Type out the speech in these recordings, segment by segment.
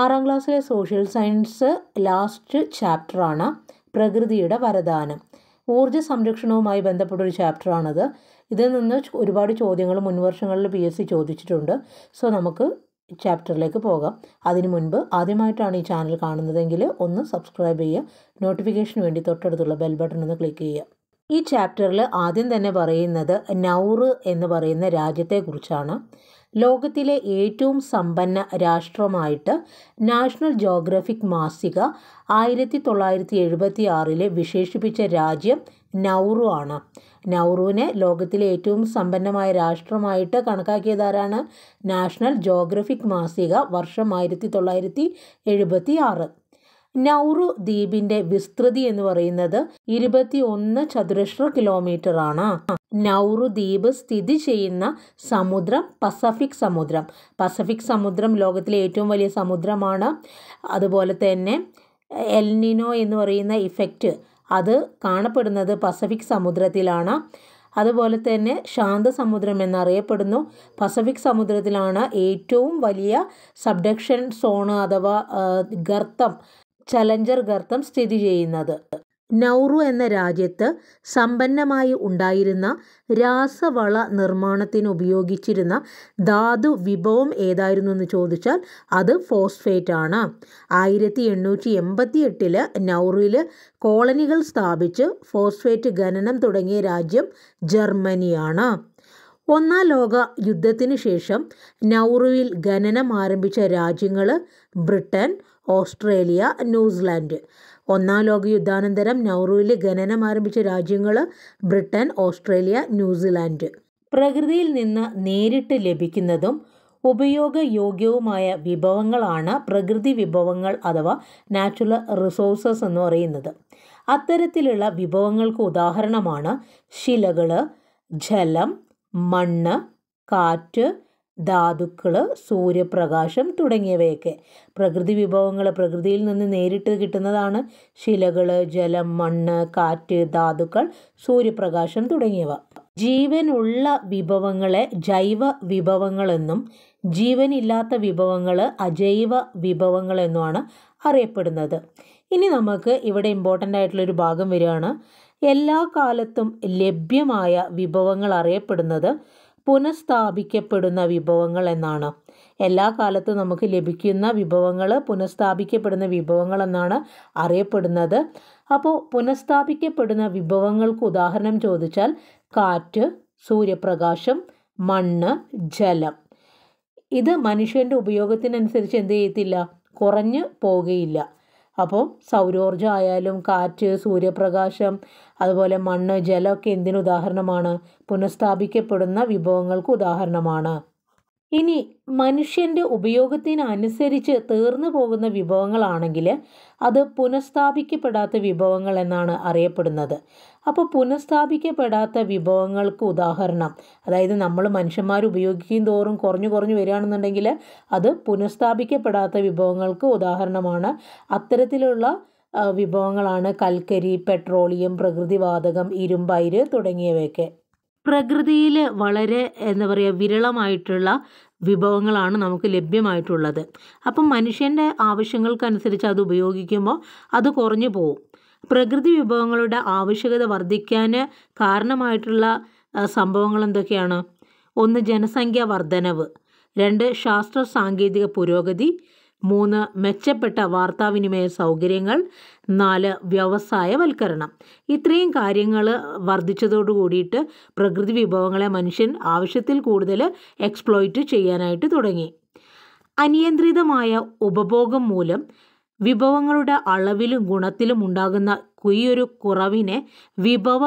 ആറാം ക്ലാസ്സിലെ social science last ചാപ്റ്ററാണ് പ്രകൃതിയുടെ വരദാനം ഊർജ്ജ സംരക്ഷണവുമായി ബന്ധപ്പെട്ട ഒരു ചാപ്റ്ററാണത് ഇതിൽ നിന്ന് ഒരുപാട് ചോദ്യങ്ങൾ മുൻവർഷങ്ങളിൽ പി എസ് സി ചോദിച്ചിട്ടുണ്ട് സോ നമുക്ക് ചാപ്റ്ററിലേക്ക് പോകാം അതിനു മുൻപ് ആദ്യമായിട്ടാണ് ഈ ചാനൽ കാണുന്നതെങ്കിൽ ഒന്ന് സബ്സ്ക്രൈബ് ചെയ്യുക നോട്ടിഫിക്കേഷന് വേണ്ടി തൊട്ടടുത്തുള്ള ബെൽ ബട്ടൺ ഒന്ന് ക്ലിക്ക് ചെയ്യുക ഈ ചാപ്റ്ററിൽ ആദ്യം തന്നെ പറയുന്നത് നൗറ് എന്ന് പറയുന്ന രാജ്യത്തെക്കുറിച്ചാണ് ലോകത്തിലെ ഏറ്റവും സമ്പന്ന രാഷ്ട്രമായിട്ട് നാഷണൽ ജോഗ്രഫിക് മാസിക ആയിരത്തി തൊള്ളായിരത്തി എഴുപത്തി ആറിലെ വിശേഷിപ്പിച്ച രാജ്യം നൗറു ആണ് നൗറുവിനെ ലോകത്തിലെ ഏറ്റവും സമ്പന്നമായ രാഷ്ട്രമായിട്ട് കണക്കാക്കിയതാരാണ് നാഷണൽ ജോഗ്രഫിക് മാസിക വർഷം ആയിരത്തി തൊള്ളായിരത്തി എഴുപത്തി ആറ് നൗറു ദ്വീപിന്റെ വിസ്തൃതി എന്ന് പറയുന്നത് ഇരുപത്തി ഒന്ന് ചതുരശ്ര കിലോമീറ്റർ ആണ് നൗറു ദ്വീപ് സ്ഥിതി ചെയ്യുന്ന സമുദ്രം പസഫിക് സമുദ്രം പസഫിക് സമുദ്രം ലോകത്തിലെ ഏറ്റവും വലിയ സമുദ്രമാണ് അതുപോലെ തന്നെ എൽനിനോ എന്ന് പറയുന്ന ഇഫക്റ്റ് അത് കാണപ്പെടുന്നത് പസഫിക് സമുദ്രത്തിലാണ് അതുപോലെ തന്നെ ശാന്ത സമുദ്രം എന്നറിയപ്പെടുന്നു പസഫിക് സമുദ്രത്തിലാണ് ഏറ്റവും വലിയ സബ്ഡക്ഷൻ സോണ് അഥവാ ഗർത്തം ചലഞ്ചർ ഗർത്തം സ്ഥിതി ചെയ്യുന്നത് നൗറു എന്ന രാജ്യത്ത് സമ്പന്നമായി ഉണ്ടായിരുന്ന രാസവള നിർമ്മാണത്തിന് ഉപയോഗിച്ചിരുന്ന ധാതു വിഭവം ഏതായിരുന്നു എന്ന് ചോദിച്ചാൽ അത് ഫോസ്ഫേറ്റ് ആണ് ആയിരത്തി എണ്ണൂറ്റി എൺപത്തി എട്ടില് നൗറിൽ കോളനികൾ സ്ഥാപിച്ച് ഫോസ്ഫേറ്റ് ഖനനം തുടങ്ങിയ രാജ്യം ജർമ്മനിയാണ് ഒന്നാം ലോക യുദ്ധത്തിന് ശേഷം നൗറുവിൽ ഖനനം ആരംഭിച്ച രാജ്യങ്ങൾ ബ്രിട്ടൻ ഓസ്ട്രേലിയ ന്യൂസിലാൻഡ് ഒന്നാം ലോക യുദ്ധാനന്തരം നൗറുവിൽ ഖനനം ആരംഭിച്ച രാജ്യങ്ങൾ ബ്രിട്ടൻ ഓസ്ട്രേലിയ ന്യൂസിലാൻഡ് പ്രകൃതിയിൽ നിന്ന് നേരിട്ട് ലഭിക്കുന്നതും ഉപയോഗയോഗ്യവുമായ വിഭവങ്ങളാണ് പ്രകൃതി വിഭവങ്ങൾ അഥവാ നാച്ചുറൽ റിസോഴ്സസ് എന്ന് പറയുന്നത് അത്തരത്തിലുള്ള വിഭവങ്ങൾക്ക് ഉദാഹരണമാണ് ശിലകൾ ജലം മണ്ണ് കാറ്റ് ധാതുക്കൾ സൂര്യപ്രകാശം തുടങ്ങിയവയൊക്കെ പ്രകൃതി വിഭവങ്ങൾ പ്രകൃതിയിൽ നിന്ന് നേരിട്ട് കിട്ടുന്നതാണ് ശിലകൾ ജലം മണ്ണ് കാറ്റ് ധാതുക്കൾ സൂര്യപ്രകാശം തുടങ്ങിയവ ജീവനുള്ള വിഭവങ്ങളെ ജൈവ വിഭവങ്ങളെന്നും ജീവനില്ലാത്ത വിഭവങ്ങൾ അജൈവ വിഭവങ്ങളെന്നുമാണ് അറിയപ്പെടുന്നത് ഇനി നമുക്ക് ഇവിടെ ഇമ്പോർട്ടൻ്റ് ആയിട്ടുള്ളൊരു ഭാഗം വരികയാണ് എല്ലാ കാലത്തും ലഭ്യമായ വിഭവങ്ങൾ അറിയപ്പെടുന്നത് പുനഃസ്ഥാപിക്കപ്പെടുന്ന വിഭവങ്ങൾ എന്നാണ് എല്ലാ കാലത്തും നമുക്ക് ലഭിക്കുന്ന വിഭവങ്ങൾ പുനഃസ്ഥാപിക്കപ്പെടുന്ന വിഭവങ്ങൾ എന്നാണ് അറിയപ്പെടുന്നത് അപ്പോൾ പുനഃസ്ഥാപിക്കപ്പെടുന്ന വിഭവങ്ങൾക്ക് ഉദാഹരണം ചോദിച്ചാൽ കാറ്റ് സൂര്യപ്രകാശം മണ്ണ് ജലം ഇത് മനുഷ്യൻ്റെ ഉപയോഗത്തിനനുസരിച്ച് എന്ത് ചെയ്യത്തില്ല കുറഞ്ഞു പോവുകയില്ല അപ്പോൾ സൗരോർജ്ജം ആയാലും കാറ്റ് സൂര്യപ്രകാശം അതുപോലെ മണ്ണ് ജലമൊക്കെ എന്തിനുദാഹരണമാണ് ഉദാഹരണമാണ് പുനഃസ്ഥാപിക്കപ്പെടുന്ന വിഭവങ്ങൾക്ക് ഉദാഹരണമാണ് ഇനി മനുഷ്യൻ്റെ ഉപയോഗത്തിനനുസരിച്ച് തീർന്നു പോകുന്ന വിഭവങ്ങളാണെങ്കിൽ അത് പുനഃസ്ഥാപിക്കപ്പെടാത്ത വിഭവങ്ങൾ എന്നാണ് അറിയപ്പെടുന്നത് അപ്പോൾ പുനഃസ്ഥാപിക്കപ്പെടാത്ത വിഭവങ്ങൾക്ക് ഉദാഹരണം അതായത് നമ്മൾ മനുഷ്യന്മാർ ഉപയോഗിക്കും തോറും കുറഞ്ഞു കുറഞ്ഞു വരികയാണെന്നുണ്ടെങ്കിൽ അത് പുനഃസ്ഥാപിക്കപ്പെടാത്ത വിഭവങ്ങൾക്ക് ഉദാഹരണമാണ് അത്തരത്തിലുള്ള വിഭവങ്ങളാണ് കൽക്കരി പെട്രോളിയം പ്രകൃതിവാതകം ഇരുമ്പയിര് തുടങ്ങിയവയൊക്കെ പ്രകൃതിയിൽ വളരെ എന്താ പറയുക വിരളമായിട്ടുള്ള വിഭവങ്ങളാണ് നമുക്ക് ലഭ്യമായിട്ടുള്ളത് അപ്പം മനുഷ്യൻ്റെ ആവശ്യങ്ങൾക്കനുസരിച്ച് അത് ഉപയോഗിക്കുമ്പോൾ അത് കുറഞ്ഞു പോകും പ്രകൃതി വിഭവങ്ങളുടെ ആവശ്യകത വർദ്ധിക്കാൻ കാരണമായിട്ടുള്ള സംഭവങ്ങൾ എന്തൊക്കെയാണ് ഒന്ന് ജനസംഖ്യ വർധനവ് രണ്ട് ശാസ്ത്ര സാങ്കേതിക പുരോഗതി മൂന്ന് മെച്ചപ്പെട്ട വാർത്താവിനിമയ സൗകര്യങ്ങൾ നാല് വ്യവസായവൽക്കരണം ഇത്രയും കാര്യങ്ങൾ വർദ്ധിച്ചതോട് കൂടിയിട്ട് പ്രകൃതി വിഭവങ്ങളെ മനുഷ്യൻ ആവശ്യത്തിൽ കൂടുതൽ എക്സ്പ്ലോയിറ്റ് ചെയ്യാനായിട്ട് തുടങ്ങി അനിയന്ത്രിതമായ ഉപഭോഗം മൂലം വിഭവങ്ങളുടെ അളവിലും ഗുണത്തിലും ഉണ്ടാകുന്ന കുയൊരു കുറവിനെ വിഭവ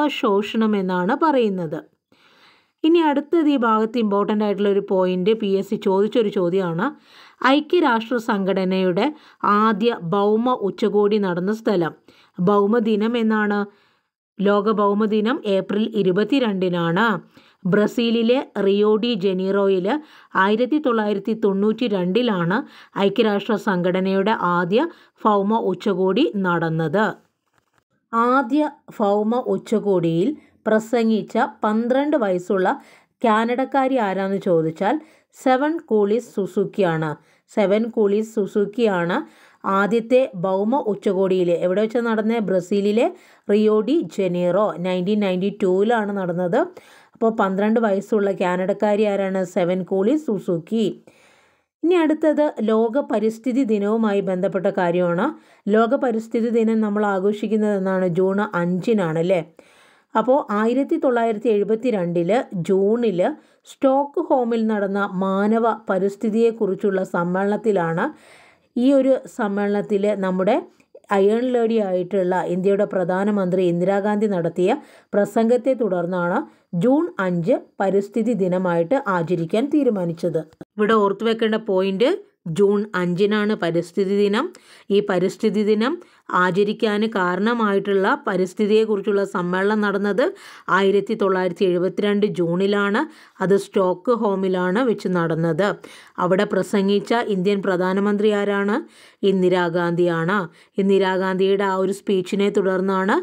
എന്നാണ് പറയുന്നത് ഇനി അടുത്തത് ഈ ഭാഗത്ത് ഇമ്പോർട്ടൻ്റ് ആയിട്ടുള്ള ഒരു പോയിൻ്റ് പി എസ് സി ചോദിച്ചൊരു ചോദ്യമാണ് ഐക്യരാഷ്ട്ര സംഘടനയുടെ ആദ്യ ഭൗമ ഉച്ചകോടി നടന്ന സ്ഥലം ഭൗമദിനം എന്നാണ് ലോക ഭൗമദിനം ഏപ്രിൽ ഇരുപത്തിരണ്ടിനാണ് ബ്രസീലിലെ റിയോഡി ജനീറോയിൽ ആയിരത്തി തൊള്ളായിരത്തി തൊണ്ണൂറ്റി രണ്ടിലാണ് ഐക്യരാഷ്ട്ര സംഘടനയുടെ ആദ്യ ഭൗമ ഉച്ചകോടി നടന്നത് ആദ്യ ഭൗമ ഉച്ചകോടിയിൽ പ്രസംഗിച്ച പന്ത്രണ്ട് വയസ്സുള്ള കാനഡക്കാരി ആരാന്ന് ചോദിച്ചാൽ സെവൻ കൂളിസ് സുസുക്കിയാണ് സെവൻ കൂളിസ് സുസുക്കിയാണ് ആദ്യത്തെ ഭൗമ ഉച്ചകോടിയിൽ എവിടെ വെച്ച് നടന്നത് ബ്രസീലിലെ റിയോഡി ജനീറോ നയൻറ്റീൻ നയൻറ്റി ടൂവിലാണ് നടന്നത് അപ്പോൾ പന്ത്രണ്ട് വയസ്സുള്ള കാനഡക്കാരി ആരാണ് സെവൻ കൂളിസ് സുസുക്കി ഇനി അടുത്തത് ലോക പരിസ്ഥിതി ദിനവുമായി ബന്ധപ്പെട്ട കാര്യമാണ് ലോക പരിസ്ഥിതി ദിനം നമ്മൾ ആഘോഷിക്കുന്നത് എന്നാണ് ജൂൺ അഞ്ചിനാണ് അല്ലേ അപ്പോൾ ആയിരത്തി തൊള്ളായിരത്തി എഴുപത്തി രണ്ടിൽ ജൂണിൽ സ്റ്റോക്ക് ഹോമിൽ നടന്ന മാനവ പരിസ്ഥിതിയെക്കുറിച്ചുള്ള സമ്മേളനത്തിലാണ് ഈ ഒരു സമ്മേളനത്തിൽ നമ്മുടെ അയൺ ലേഡി ആയിട്ടുള്ള ഇന്ത്യയുടെ പ്രധാനമന്ത്രി ഇന്ദിരാഗാന്ധി നടത്തിയ പ്രസംഗത്തെ തുടർന്നാണ് ജൂൺ അഞ്ച് പരിസ്ഥിതി ദിനമായിട്ട് ആചരിക്കാൻ തീരുമാനിച്ചത് ഇവിടെ ഓർത്തു വെക്കേണ്ട പോയിന്റ് ജൂൺ അഞ്ചിനാണ് പരിസ്ഥിതി ദിനം ഈ പരിസ്ഥിതി ദിനം ആചരിക്കാൻ കാരണമായിട്ടുള്ള പരിസ്ഥിതിയെക്കുറിച്ചുള്ള സമ്മേളനം നടന്നത് ആയിരത്തി തൊള്ളായിരത്തി എഴുപത്തിരണ്ട് ജൂണിലാണ് അത് സ്റ്റോക്ക് ഹോമിലാണ് വെച്ച് നടന്നത് അവിടെ പ്രസംഗിച്ച ഇന്ത്യൻ പ്രധാനമന്ത്രി ആരാണ് ഇന്ദിരാഗാന്ധിയാണ് ഇന്ദിരാഗാന്ധിയുടെ ആ ഒരു സ്പീച്ചിനെ തുടർന്നാണ്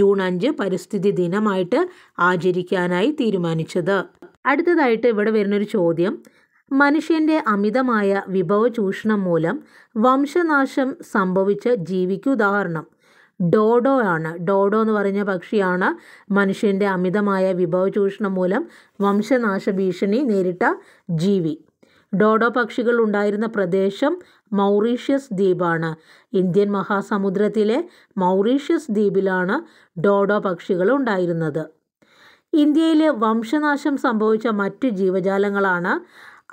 ജൂൺ അഞ്ച് പരിസ്ഥിതി ദിനമായിട്ട് ആചരിക്കാനായി തീരുമാനിച്ചത് അടുത്തതായിട്ട് ഇവിടെ വരുന്നൊരു ചോദ്യം മനുഷ്യൻ്റെ അമിതമായ വിഭവ ചൂഷണം മൂലം വംശനാശം സംഭവിച്ച ജീവിക്ക് ഉദാഹരണം ഡോഡോ ആണ് ഡോഡോ എന്ന് പറഞ്ഞ പക്ഷിയാണ് മനുഷ്യൻ്റെ അമിതമായ വിഭവ ചൂഷണം മൂലം വംശനാശ ഭീഷണി നേരിട്ട ജീവി ഡോഡോ പക്ഷികൾ ഉണ്ടായിരുന്ന പ്രദേശം മൗറീഷ്യസ് ദ്വീപാണ് ഇന്ത്യൻ മഹാസമുദ്രത്തിലെ മൗറീഷ്യസ് ദ്വീപിലാണ് ഡോഡോ പക്ഷികൾ ഉണ്ടായിരുന്നത് ഇന്ത്യയിലെ വംശനാശം സംഭവിച്ച മറ്റു ജീവജാലങ്ങളാണ്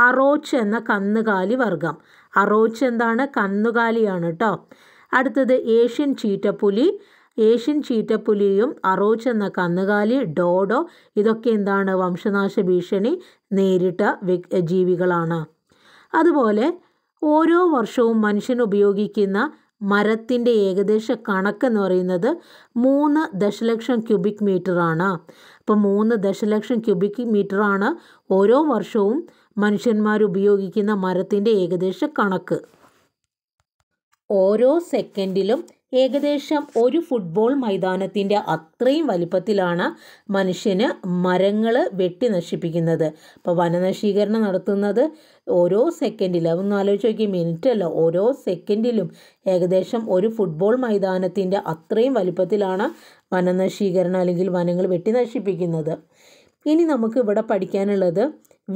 അറോച്ച് എന്ന കന്നുകാലി വർഗം അറോച്ച് എന്താണ് കന്നുകാലിയാണ് കേട്ടോ അടുത്തത് ഏഷ്യൻ ചീറ്റപ്പുലി ഏഷ്യൻ ചീറ്റപ്പുലിയും അറോച്ച് എന്ന കന്നുകാലി ഡോഡോ ഇതൊക്കെ എന്താണ് വംശനാശ ഭീഷണി നേരിട്ട ജീവികളാണ് അതുപോലെ ഓരോ വർഷവും മനുഷ്യൻ ഉപയോഗിക്കുന്ന മരത്തിൻ്റെ ഏകദേശ കണക്കെന്ന് പറയുന്നത് മൂന്ന് ദശലക്ഷം ക്യൂബിക് മീറ്ററാണ് അപ്പോൾ മൂന്ന് ദശലക്ഷം ക്യൂബിക് മീറ്ററാണ് ഓരോ വർഷവും മനുഷ്യന്മാർ ഉപയോഗിക്കുന്ന മരത്തിൻ്റെ ഏകദേശ കണക്ക് ഓരോ സെക്കൻഡിലും ഏകദേശം ഒരു ഫുട്ബോൾ മൈതാനത്തിൻ്റെ അത്രയും വലിപ്പത്തിലാണ് മനുഷ്യന് മരങ്ങൾ വെട്ടി നശിപ്പിക്കുന്നത് അപ്പോൾ വനനശീകരണം നടത്തുന്നത് ഓരോ സെക്കൻഡിൽ അതൊന്നും ആലോചിച്ച് നോക്കി മിനിറ്റല്ല ഓരോ സെക്കൻഡിലും ഏകദേശം ഒരു ഫുട്ബോൾ മൈതാനത്തിൻ്റെ അത്രയും വലിപ്പത്തിലാണ് വനനശീകരണം അല്ലെങ്കിൽ വനങ്ങൾ വെട്ടി നശിപ്പിക്കുന്നത് ഇനി നമുക്ക് ഇവിടെ പഠിക്കാനുള്ളത്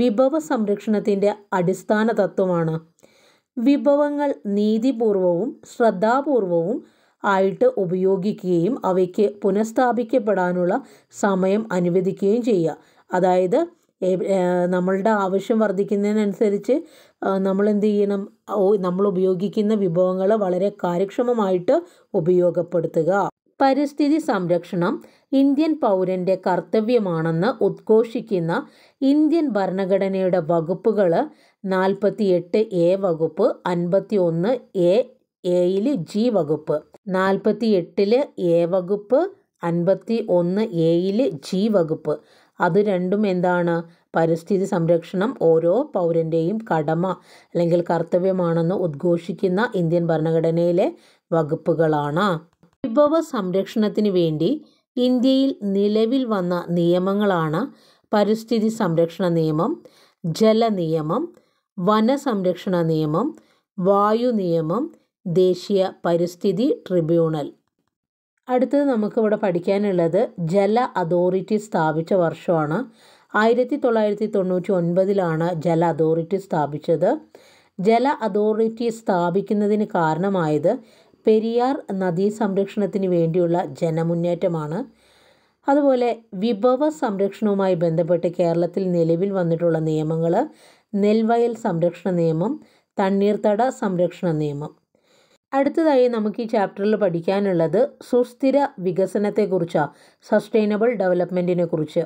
വിഭവ സംരക്ഷണത്തിൻ്റെ അടിസ്ഥാന തത്വമാണ് വിഭവങ്ങൾ നീതിപൂർവവും ശ്രദ്ധാപൂർവവും ആയിട്ട് ഉപയോഗിക്കുകയും അവയ്ക്ക് പുനഃസ്ഥാപിക്കപ്പെടാനുള്ള സമയം അനുവദിക്കുകയും ചെയ്യുക അതായത് നമ്മളുടെ ആവശ്യം വർദ്ധിക്കുന്നതിനനുസരിച്ച് നമ്മൾ എന്ത് ചെയ്യണം നമ്മൾ ഉപയോഗിക്കുന്ന വിഭവങ്ങൾ വളരെ കാര്യക്ഷമമായിട്ട് ഉപയോഗപ്പെടുത്തുക പരിസ്ഥിതി സംരക്ഷണം ഇന്ത്യൻ പൗരൻ്റെ കർത്തവ്യമാണെന്ന് ഉദ്ഘോഷിക്കുന്ന ഇന്ത്യൻ ഭരണഘടനയുടെ വകുപ്പുകൾ നാൽപ്പത്തി എട്ട് എ വകുപ്പ് അൻപത്തി ഒന്ന് എ എയിൽ ജി വകുപ്പ് നാൽപ്പത്തി എട്ടില് എ വകുപ്പ് അൻപത്തി ഒന്ന് എയില് ജി വകുപ്പ് അത് രണ്ടും എന്താണ് പരിസ്ഥിതി സംരക്ഷണം ഓരോ പൗരൻ്റെയും കടമ അല്ലെങ്കിൽ കർത്തവ്യമാണെന്ന് ഉദ്ഘോഷിക്കുന്ന ഇന്ത്യൻ ഭരണഘടനയിലെ വകുപ്പുകളാണ് വിഭവ സംരക്ഷണത്തിന് വേണ്ടി ഇന്ത്യയിൽ നിലവിൽ വന്ന നിയമങ്ങളാണ് പരിസ്ഥിതി സംരക്ഷണ നിയമം ജല നിയമം വനസംരക്ഷണ നിയമം വായു നിയമം ദേശീയ പരിസ്ഥിതി ട്രിബ്യൂണൽ അടുത്തത് നമുക്കിവിടെ പഠിക്കാനുള്ളത് ജല അതോറിറ്റി സ്ഥാപിച്ച വർഷമാണ് ആയിരത്തി തൊള്ളായിരത്തി തൊണ്ണൂറ്റി ഒൻപതിലാണ് ജല അതോറിറ്റി സ്ഥാപിച്ചത് ജല അതോറിറ്റി സ്ഥാപിക്കുന്നതിന് കാരണമായത് പെരിയാർ നദീ സംരക്ഷണത്തിന് വേണ്ടിയുള്ള ജനമുന്നേറ്റമാണ് അതുപോലെ വിഭവ സംരക്ഷണവുമായി ബന്ധപ്പെട്ട് കേരളത്തിൽ നിലവിൽ വന്നിട്ടുള്ള നിയമങ്ങൾ നെൽവയൽ സംരക്ഷണ നിയമം തണ്ണീർത്തട സംരക്ഷണ നിയമം അടുത്തതായി നമുക്ക് ഈ ചാപ്റ്ററിൽ പഠിക്കാനുള്ളത് സുസ്ഥിര വികസനത്തെക്കുറിച്ചാണ് സസ്റ്റൈനബിൾ ഡെവലപ്മെൻറ്റിനെ കുറിച്ച്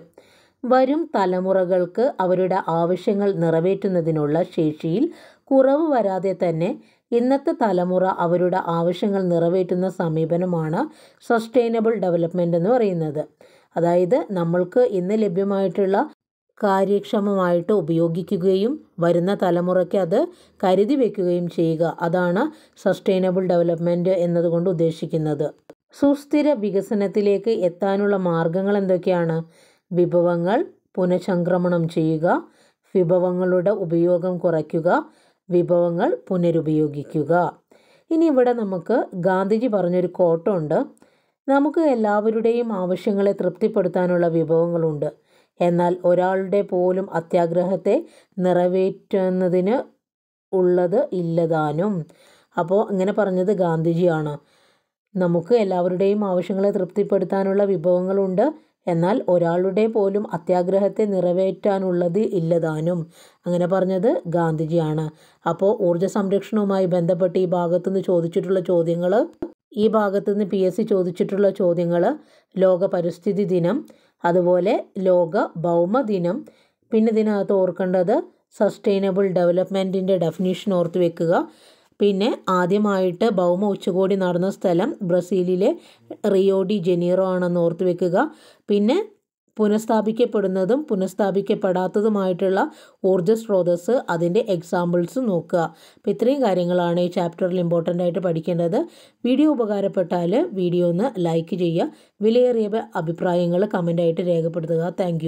വരും തലമുറകൾക്ക് അവരുടെ ആവശ്യങ്ങൾ നിറവേറ്റുന്നതിനുള്ള ശേഷിയിൽ കുറവ് വരാതെ തന്നെ ഇന്നത്തെ തലമുറ അവരുടെ ആവശ്യങ്ങൾ നിറവേറ്റുന്ന സമീപനമാണ് സസ്റ്റൈനബിൾ ഡെവലപ്മെൻ്റ് എന്ന് പറയുന്നത് അതായത് നമ്മൾക്ക് ഇന്ന് ലഭ്യമായിട്ടുള്ള കാര്യക്ഷമമായിട്ട് ഉപയോഗിക്കുകയും വരുന്ന തലമുറയ്ക്ക് അത് കരുതി വയ്ക്കുകയും ചെയ്യുക അതാണ് സസ്റ്റൈനബിൾ ഡെവലപ്മെൻറ്റ് എന്നതുകൊണ്ട് ഉദ്ദേശിക്കുന്നത് സുസ്ഥിര വികസനത്തിലേക്ക് എത്താനുള്ള മാർഗങ്ങൾ എന്തൊക്കെയാണ് വിഭവങ്ങൾ പുനഃസംക്രമണം ചെയ്യുക വിഭവങ്ങളുടെ ഉപയോഗം കുറയ്ക്കുക വിഭവങ്ങൾ പുനരുപയോഗിക്കുക ഇനി ഇവിടെ നമുക്ക് ഗാന്ധിജി പറഞ്ഞൊരു കോട്ടമുണ്ട് നമുക്ക് എല്ലാവരുടെയും ആവശ്യങ്ങളെ തൃപ്തിപ്പെടുത്താനുള്ള വിഭവങ്ങളുണ്ട് എന്നാൽ ഒരാളുടെ പോലും അത്യാഗ്രഹത്തെ നിറവേറ്റുന്നതിന് ഉള്ളത് ഇല്ലതാനും അപ്പോൾ ഇങ്ങനെ പറഞ്ഞത് ഗാന്ധിജിയാണ് നമുക്ക് എല്ലാവരുടെയും ആവശ്യങ്ങളെ തൃപ്തിപ്പെടുത്താനുള്ള വിഭവങ്ങളുണ്ട് എന്നാൽ ഒരാളുടെ പോലും അത്യാഗ്രഹത്തെ നിറവേറ്റാനുള്ളത് ഇല്ലതാനും അങ്ങനെ പറഞ്ഞത് ഗാന്ധിജിയാണ് അപ്പോൾ ഊർജ്ജ സംരക്ഷണവുമായി ബന്ധപ്പെട്ട് ഈ ഭാഗത്തു നിന്ന് ചോദിച്ചിട്ടുള്ള ചോദ്യങ്ങൾ ഈ ഭാഗത്തു നിന്ന് പി എസ് സി ചോദിച്ചിട്ടുള്ള ചോദ്യങ്ങൾ ലോക പരിസ്ഥിതി ദിനം അതുപോലെ ലോക ഭൗമ ദിനം പിന്നെ ഇതിനകത്ത് ഓർക്കേണ്ടത് സസ്റ്റൈനബിൾ ഡെവലപ്മെൻറ്റിൻ്റെ ഡെഫിനേഷൻ ഓർത്ത് വെക്കുക പിന്നെ ആദ്യമായിട്ട് ഭൗമ ഉച്ചകോടി നടന്ന സ്ഥലം ബ്രസീലിലെ റിയോ ഡി ജനീറോ ആണെന്ന് ഓർത്ത് വെക്കുക പിന്നെ പുനഃസ്ഥാപിക്കപ്പെടുന്നതും പുനഃസ്ഥാപിക്കപ്പെടാത്തതുമായിട്ടുള്ള ഊർജ സ്രോതസ് അതിൻ്റെ എക്സാമ്പിൾസ് നോക്കുക അപ്പം ഇത്രയും കാര്യങ്ങളാണ് ഈ ചാപ്റ്ററിൽ ഇമ്പോർട്ടൻ്റ് ആയിട്ട് പഠിക്കേണ്ടത് വീഡിയോ ഉപകാരപ്പെട്ടാൽ വീഡിയോ ഒന്ന് ലൈക്ക് ചെയ്യുക വിലയേറിയ അഭിപ്രായങ്ങൾ കമൻ്റായിട്ട് രേഖപ്പെടുത്തുക താങ്ക്